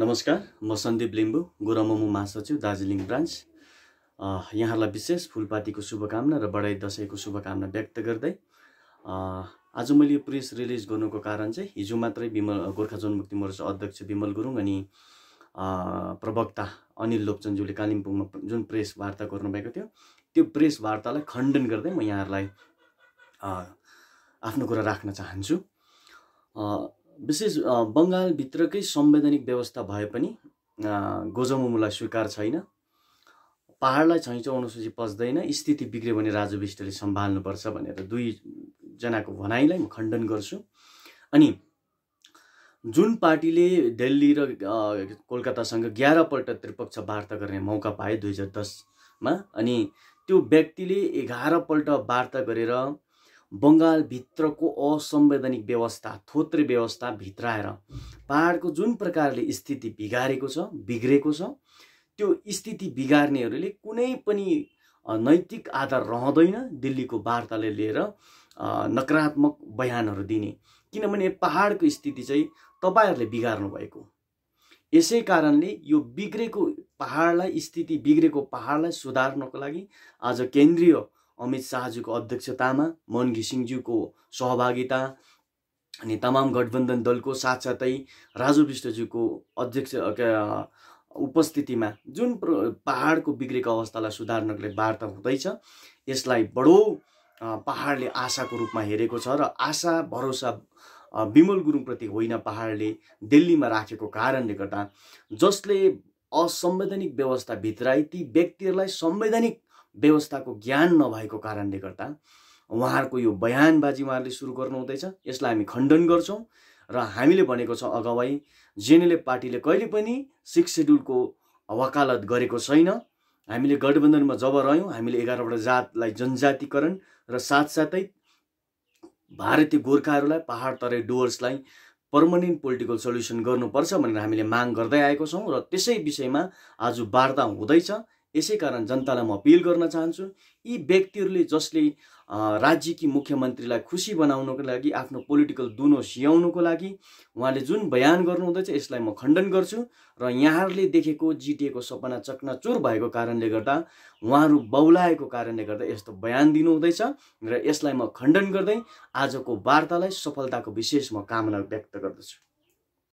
नमस्कार म सन्दीप लिम्बू गोरममु महासचिव दार्जिलिङ ब्रान्च यहाँहरूलाई विशेष फुलपातीको शुभकामना र बढाइ दसैँको शुभकामना व्यक्त गर्दै आज मैले यो प्रेस रिलिज गर्नुको कारण चाहिँ हिजो मात्रै विमल गोर्खा जनमुक्ति मोर्चा अध्यक्ष विमल गुरुङ अनि प्रवक्ता अनिल लोपचन्दज्यूले कालिम्पोङमा जुन प्रेस वार्ता गर्नुभएको थियो त्यो प्रेस वार्तालाई खण्डन गर्दै म यहाँहरूलाई आफ्नो कुरा राख्न चाहन्छु विशेष बङ्गालभित्रकै संवैधानिक व्यवस्था भए पनि गोजमुमुलाई स्वीकार छैन पाहाडलाई छैँचो सूची पच्दैन स्थिति बिग्रियो भने राजु विष्टले सम्हाल्नुपर्छ भनेर दुईजनाको भनाइलाई म खण्डन गर्छु अनि जुन पार्टीले दिल्ली र कोलकातासँग ग्यारपल्ट त्रिपक्ष वार्ता गर्ने मौका पाए दुई हजार दसमा अनि त्यो व्यक्तिले एघारपल्ट वार्ता गरेर बङ्गालभित्रको असंवैधानिक व्यवस्था थोत्रे व्यवस्था भित्राएर पाहाडको जुन प्रकारले स्थिति बिगारेको छ बिग्रेको छ त्यो स्थिति बिगार्नेहरूले कुनै पनि नैतिक आधार रहँदैन दिल्लीको वार्ताले लिएर नकारात्मक बयानहरू दिने किनभने पाहाडको स्थिति चाहिँ तपाईँहरूले बिगार्नु भएको यसै कारणले यो बिग्रेको पाहाडलाई स्थिति बिग्रेको पाहाडलाई सुधार्नको लागि आज केन्द्रीय अमित शाहज्यूको अध्यक्षतामा मोहन घिसिङज्यूको सहभागिता अनि तमाम गठबन्धन दलको साथसाथै राजु विष्टज्यूको अध्यक्ष उपस्थितिमा जुन पाहाडको बिग्रेको अवस्थालाई सुधार्नको लागि वार्ता हुँदैछ यसलाई बडो पाहाडले आशाको रूपमा हेरेको छ र आशा भरोसा विमल गुरुङप्रति होइन पाहाडले दिल्लीमा राखेको कारणले गर्दा जसले असंवैधानिक व्यवस्था भित्राई ती व्यक्तिहरूलाई संवैधानिक व्यवस्थाको ज्ञान नभएको कारणले गर्दा उहाँहरूको यो बयानबाजी उहाँहरूले सुरु गर्नुहुँदैछ यसलाई हामी खण्डन गर्छौँ र हामीले भनेको छ अगवाई जेनेले पार्टीले कहिले पनि सिक्स सेड्युलको वकालत गरेको छैन हामीले गठबन्धनमा जब रह्यौँ हामीले एघारवटा जातलाई जनजातिकरण र साथसाथै भारतीय गोर्खाहरूलाई पहाड तराई डुवर्सलाई पर्मनेन्ट पोलिटिकल सल्युसन गर्नुपर्छ भनेर हामीले माग गर्दै आएको छौँ र त्यसै विषयमा आज वार्ता हुँदैछ यसै कारण जनतालाई म अपिल गर्न चाहन्छु यी व्यक्तिहरूले जसले राज्यकी मुख्यमन्त्रीलाई खुसी बनाउनको लागि आफ्नो पोलिटिकल दुनो सियाउनुको लागि उहाँले जुन बयान गर्नुहुँदैछ यसलाई म खण्डन गर्छु र यहाँहरूले देखेको जिटिएको सपना चकनाचुर भएको कारणले गर्दा उहाँहरू बौलाएको कारणले गर्दा यस्तो बयान दिनुहुँदैछ र यसलाई म खण्डन गर्दै आजको वार्तालाई सफलताको विशेष म कामना व्यक्त गर्दछु